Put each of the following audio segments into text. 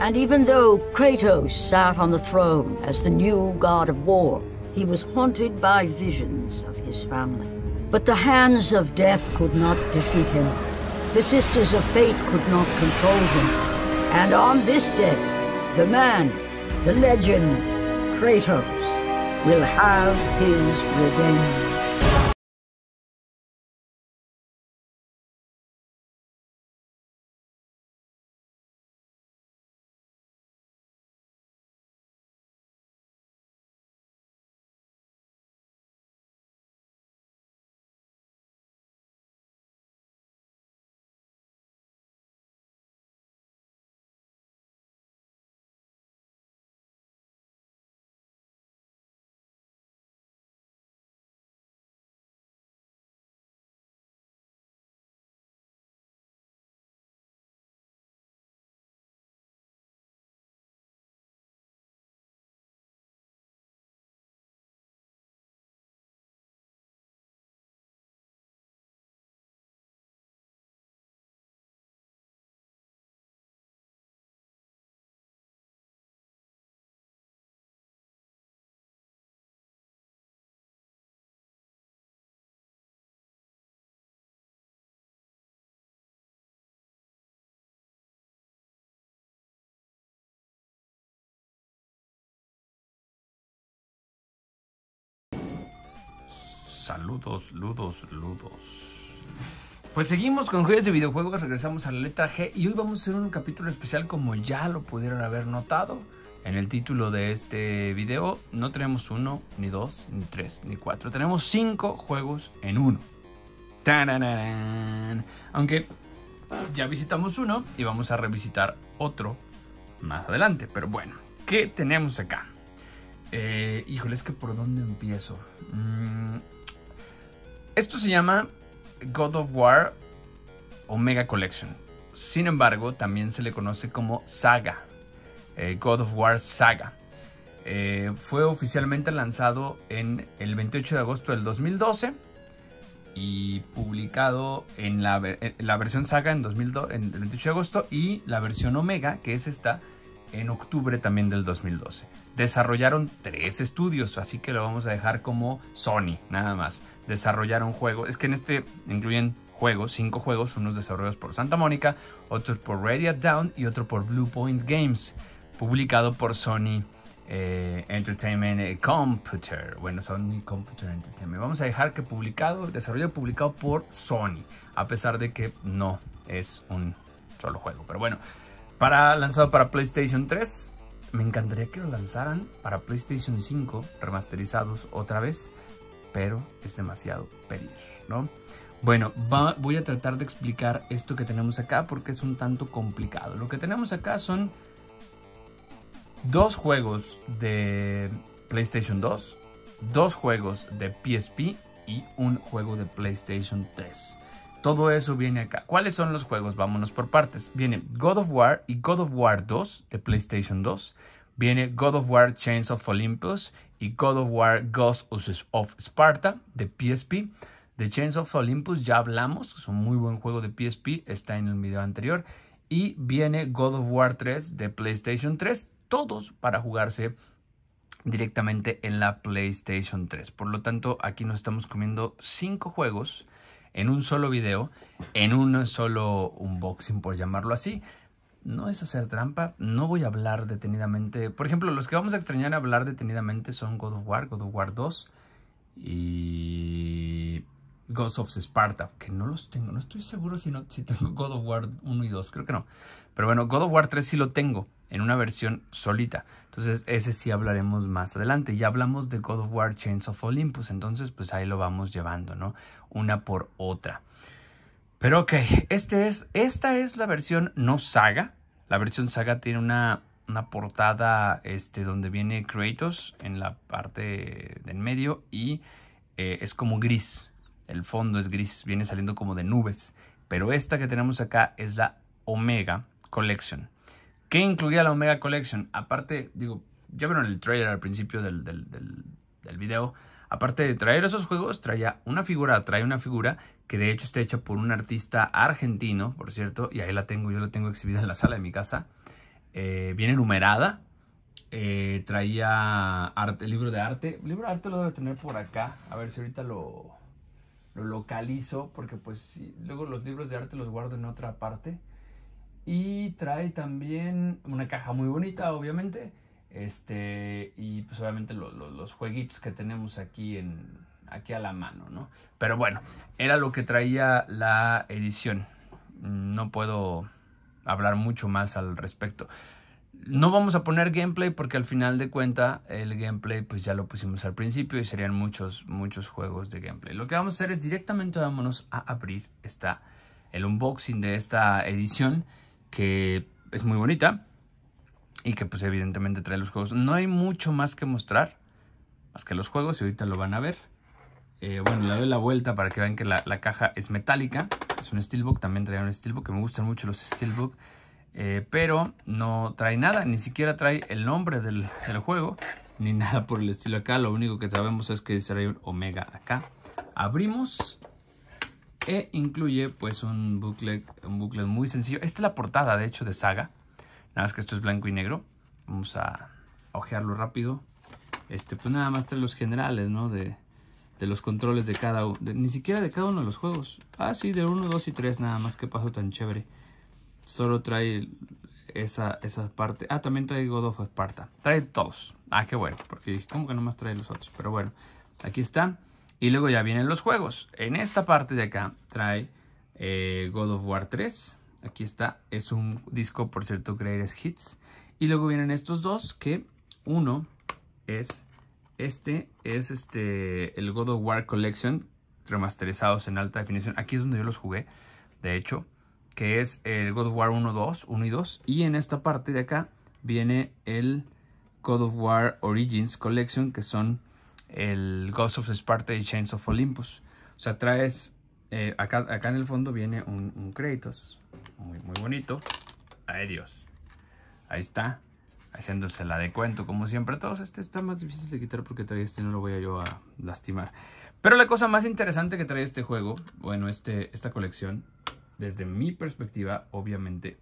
And even though Kratos sat on the throne as the new god of war, he was haunted by visions of his family. But the hands of death could not defeat him. The sisters of fate could not control him. And on this day, the man, the legend, Kratos, will have his revenge. Saludos, ludos, ludos. Pues seguimos con juegos de videojuegos, regresamos a la letra G y hoy vamos a hacer un capítulo especial como ya lo pudieron haber notado. En el título de este video no tenemos uno, ni dos, ni tres, ni cuatro. Tenemos cinco juegos en uno. Aunque ya visitamos uno y vamos a revisitar otro más adelante. Pero bueno, ¿qué tenemos acá? Eh, híjole, es que por dónde empiezo. Mmm... Esto se llama God of War Omega Collection. Sin embargo, también se le conoce como Saga. Eh, God of War Saga. Eh, fue oficialmente lanzado en el 28 de agosto del 2012 y publicado en la, versión Saga en, en el 28 de agosto y la versión Omega, que es esta, en octubre también del 2012. Desarrollaron tres estudios, así que lo vamos a dejar como Sony, nada más. Desarrollaron juegos, es que en este incluyen juegos, cinco juegos, unos desarrollados por Santa Mónica, otros por Radiant Down y otro por Blue Point Games, publicado por Sony eh, Entertainment eh, Computer. Bueno, Sony Computer Entertainment. Vamos a dejar que publicado, desarrollado publicado por Sony, a pesar de que no es un solo juego. Pero bueno, para, lanzado para PlayStation 3. Me encantaría que lo lanzaran para PlayStation 5 remasterizados otra vez, pero es demasiado pedir, ¿no? Bueno, voy a tratar de explicar esto que tenemos acá porque es un tanto complicado. Lo que tenemos acá son dos juegos de PlayStation 2, dos juegos de PSP y un juego de PlayStation 3. Todo eso viene acá. ¿Cuáles son los juegos? Vámonos por partes. Viene God of War y God of War 2 de PlayStation 2. Viene God of War Chains of Olympus y God of War Ghost of Sparta de PSP. De Chains of Olympus ya hablamos, es un muy buen juego de PSP, está en el video anterior. Y viene God of War 3 de PlayStation 3, todos para jugarse directamente en la PlayStation 3. Por lo tanto, aquí nos estamos comiendo 5 juegos en un solo video, en un solo unboxing, por llamarlo así. No es hacer trampa, no voy a hablar detenidamente. Por ejemplo, los que vamos a extrañar a hablar detenidamente son God of War, God of War 2 y God of Sparta, que no los tengo, no estoy seguro si, no, si tengo God of War 1 y 2, creo que no. Pero bueno, God of War 3 sí lo tengo en una versión solita. Entonces, ese sí hablaremos más adelante. Ya hablamos de God of War Chains of Olympus, entonces pues ahí lo vamos llevando, ¿no? Una por otra. Pero ok, este es, esta es la versión no saga. La versión saga tiene una, portada este, donde viene Kratos en la parte del medio y eh, es como gris. El fondo es gris, viene saliendo como de nubes. Pero esta que tenemos acá es la Omega Collection. ¿Qué incluía la Omega Collection? Aparte, digo, ya vieron el trailer al principio del, video. Aparte de traer esos juegos, traía una figura, trae una figura que de hecho está hecha por un artista argentino, por cierto, y ahí la tengo, yo la tengo exhibida en la sala de mi casa. viene eh, numerada, eh, traía arte, libro de arte. libro de arte lo debe tener por acá. A ver si ahorita lo, localizo. Porque pues luego los libros de arte los guardo en otra parte. Y trae también una caja muy bonita, obviamente. Este, y pues obviamente los jueguitos que tenemos aquí en, aquí a la mano, ¿no? Pero bueno, era lo que traía la edición. No puedo hablar mucho más al respecto. No vamos a poner gameplay porque al final de cuenta el gameplay pues ya lo pusimos al principio y serían muchos, muchos juegos de gameplay. Lo que vamos a hacer es directamente vámonos a abrir el unboxing de esta edición que es muy bonita y que pues evidentemente trae los juegos. No hay mucho más que mostrar, más que los juegos y ahorita lo van a ver. Eh, bueno, le doy la vuelta para que vean que la, caja es metálica. Es un Steelbook, también trae un Steelbook, que me gustan mucho los Steelbook. Eh, pero no trae nada, ni siquiera trae el nombre del, juego, ni nada por el estilo acá. Lo único que sabemos es que dice un Omega acá. Abrimos e incluye pues un bucle un booklet muy sencillo. Esta es la portada de hecho de Saga. Nada más que esto es blanco y negro. Vamos a ojearlo rápido. Este, pues nada más trae los generales, ¿no? De, los controles de cada uno. Ni siquiera de cada uno de los juegos. Ah, sí, de 1, 2 y 3 nada más. que paso tan chévere. Solo trae esa, esa parte. Ah, también trae God of Sparta. Trae todos. Ah, qué bueno. Porque dije, ¿cómo que más trae los otros? Pero bueno, aquí está. Y luego ya vienen los juegos. En esta parte de acá trae eh, God of War 3. Aquí está. Es un disco, por cierto, Greatest Hits. Y luego vienen estos dos, que uno es este, es este, el God of War Collection, remasterizados en alta definición. Aquí es donde yo los jugué, de hecho, que es el God of War 1, 2, 1 y 2. Y en esta parte de acá viene el God of War Origins Collection, que son el Ghost of Sparta y Chains of Olympus. O sea, traes, eh, acá, acá en el fondo viene un, un Kratos, muy, muy bonito. Ay Dios, ahí está, haciéndose la de cuento como siempre. Todos este está más difícil de quitar porque trae este, no lo voy a yo a lastimar. Pero la cosa más interesante que trae este juego, bueno, este, esta colección, desde mi perspectiva, obviamente,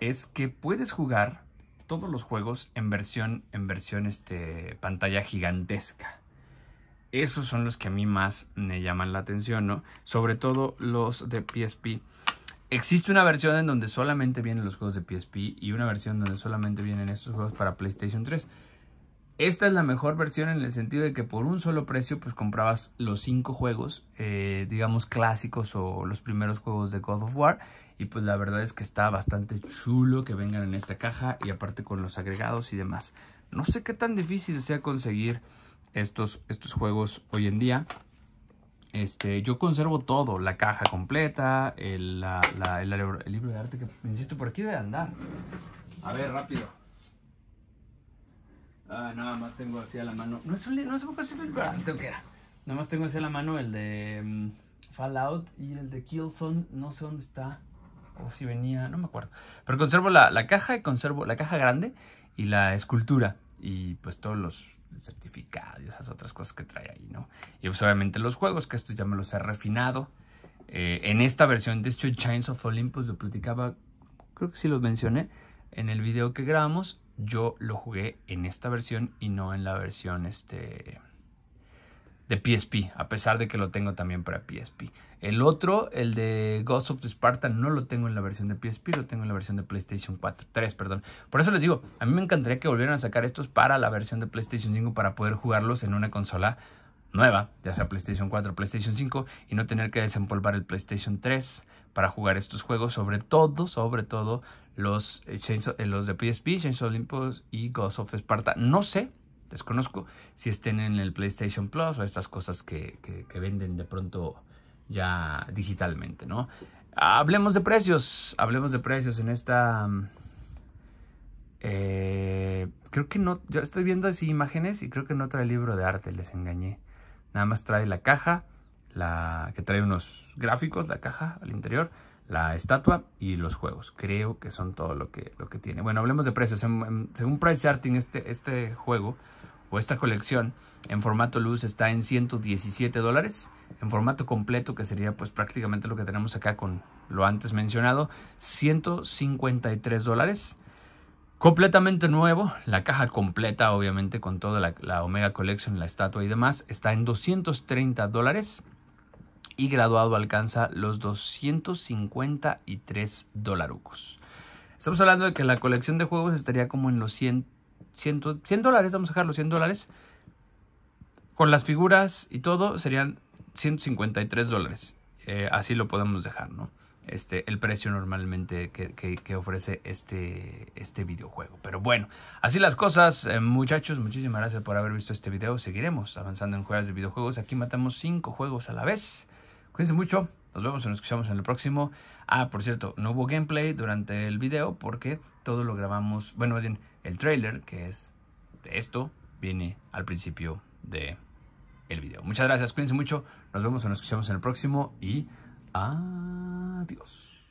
es que puedes jugar todos los juegos en versión, en versión este, pantalla gigantesca esos son los que a mí más me llaman la atención, ¿no? Sobre todo los de PSP. Existe una versión en donde solamente vienen los juegos de PSP y una versión donde solamente vienen estos juegos para PlayStation 3. Esta es la mejor versión en el sentido de que por un solo precio pues comprabas los cinco juegos, eh, digamos clásicos o los primeros juegos de God of War. Y pues la verdad es que está bastante chulo que vengan en esta caja y aparte con los agregados y demás. No sé qué tan difícil sea conseguir estos, estos juegos hoy en día. Este, yo conservo todo, la caja completa, el, libro de arte que, insisto, por aquí debe andar. A ver, rápido. Ah, nada más tengo así a la mano. No es un no es un Nada más tengo así a la mano el de mm, Fallout y el de Killzone. No sé dónde está. O si venía, no me acuerdo. Pero conservo la, la caja y conservo la caja grande y la escultura y pues todos los certificados y esas otras cosas que trae ahí, ¿no? Y pues obviamente los juegos, que estos ya me los he refinado. Eh, en esta versión, de hecho, Chains of Olympus lo platicaba, creo que sí lo mencioné en el video que grabamos. Yo lo jugué en esta versión y no en la versión este, de PSP, a pesar de que lo tengo también para PSP. El otro, el de Ghost of Sparta, no lo tengo en la versión de PSP, lo tengo en la versión de PlayStation 4, 3, perdón. Por eso les digo, a mí me encantaría que volvieran a sacar estos para la versión de PlayStation 5 para poder jugarlos en una consola nueva, ya sea PlayStation 4, PlayStation 5, y no tener que desempolvar el PlayStation 3 para jugar estos juegos, sobre todo, sobre todo los, eh, eh, los de PSP, of Olympus y Ghost of Sparta. No sé desconozco si estén en el PlayStation Plus o estas cosas que, venden de pronto ya digitalmente, ¿no? Hablemos de precios, hablemos de precios en esta... Mm, eh, creo que no, yo estoy viendo así imágenes y creo que no trae libro de arte, les engañé. Nada más trae la caja, la que trae unos gráficos, la caja al interior, la estatua y los juegos. Creo que son todo lo que, lo que tiene. Bueno, hablemos de precios. según Price Charting, este, este juego o esta colección en formato luz está en 117 dólares. En formato completo, que sería pues prácticamente lo que tenemos acá con lo antes mencionado, 153 dólares. Completamente nuevo, la caja completa obviamente con toda la, la Omega Collection, la estatua y demás, está en 230 dólares y graduado alcanza los 253 dolarucos. Estamos hablando de que la colección de juegos estaría como en los 100, 100 dólares, vamos a dejar los 100 dólares. Con las figuras y todo serían 153 dólares. Eh, así lo podemos dejar, ¿no? Este, el precio normalmente que, ofrece este, este, videojuego. Pero bueno, así las cosas, eh, muchachos. Muchísimas gracias por haber visto este video. Seguiremos avanzando en juegos de videojuegos. Aquí matamos 5 juegos a la vez. Cuídense mucho. Nos vemos nos escuchamos en el próximo. Ah, por cierto, no hubo gameplay durante el video porque todo lo grabamos. Bueno, más bien, el trailer, que es de esto, viene al principio de video. Muchas gracias, cuídense mucho. Nos vemos nos escuchamos en el próximo. Y adiós.